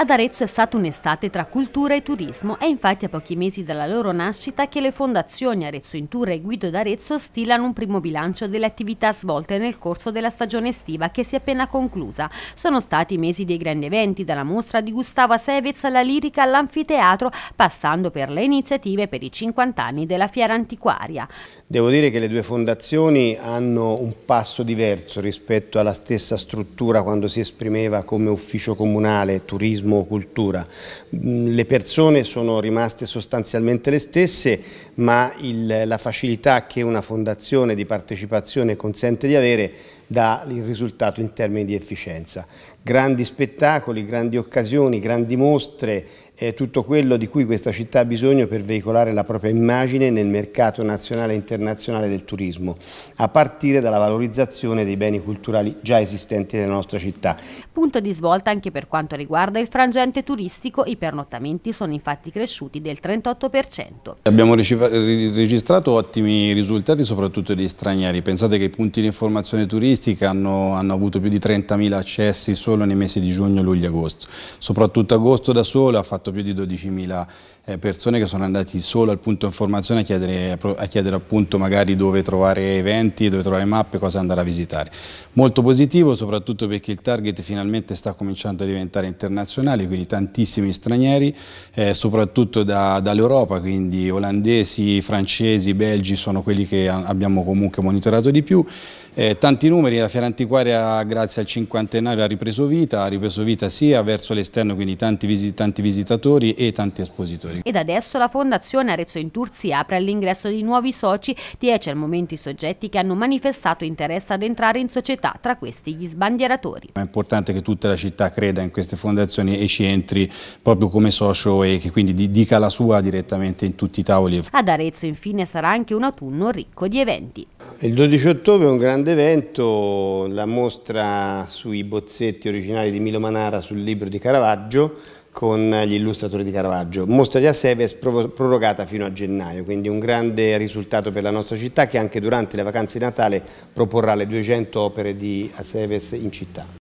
Ad Arezzo è stata un'estate tra cultura e turismo, è infatti a pochi mesi dalla loro nascita che le fondazioni Arezzo in Tour e Guido d'Arezzo stilano un primo bilancio delle attività svolte nel corso della stagione estiva che si è appena conclusa. Sono stati mesi dei grandi eventi, dalla mostra di Gustavo Sevez alla lirica all'anfiteatro, passando per le iniziative per i 50 anni della fiera antiquaria. Devo dire che le due fondazioni hanno un passo diverso rispetto alla stessa struttura quando si esprimeva come ufficio comunale turismo cultura. Mm, le persone sono rimaste sostanzialmente le stesse, ma il, la facilità che una fondazione di partecipazione consente di avere dà il risultato in termini di efficienza. Grandi spettacoli, grandi occasioni, grandi mostre, eh, tutto quello di cui questa città ha bisogno per veicolare la propria immagine nel mercato nazionale e internazionale del turismo, a partire dalla valorizzazione dei beni culturali già esistenti nella nostra città. Punto di svolta anche per quanto riguarda il frangente turistico, i pernottamenti sono infatti cresciuti del 38%. Abbiamo registrato ottimi risultati soprattutto degli stranieri, pensate che i punti di informazione turistica statistiche hanno, hanno avuto più di 30.000 accessi solo nei mesi di giugno, luglio e agosto. Soprattutto agosto da solo ha fatto più di 12.000 eh, persone che sono andati solo al punto informazione a chiedere, a chiedere, appunto magari dove trovare eventi, dove trovare mappe, cosa andare a visitare. Molto positivo soprattutto perché il target finalmente sta cominciando a diventare internazionale, quindi tantissimi stranieri, eh, soprattutto da, dall'Europa, quindi olandesi, francesi, belgi sono quelli che abbiamo comunque monitorato di più. Eh, tanti numeri, la fiera antiquaria grazie al cinquantenario ha ripreso vita, ha ripreso vita sia verso l'esterno, quindi tanti, visi, tanti, visitatori e tanti espositori. Ed adesso la Fondazione Arezzo in Inturzi apre all'ingresso di nuovi soci, 10 al momento i soggetti che hanno manifestato interesse ad entrare in società, tra questi gli sbandieratori. È importante che tutta la città creda in queste fondazioni e ci entri proprio come socio e che quindi dica la sua direttamente in tutti i tavoli. Ad Arezzo infine sarà anche un autunno ricco di eventi. Il 12 ottobre è un grande grande evento, la mostra sui bozzetti originali di Milo Manara sul libro di Caravaggio con gli illustratori di Caravaggio. Mostra di Aseves prorogata fino a gennaio, quindi un grande risultato per la nostra città che anche durante le vacanze di Natale proporrà le 200 opere di Aseves in città.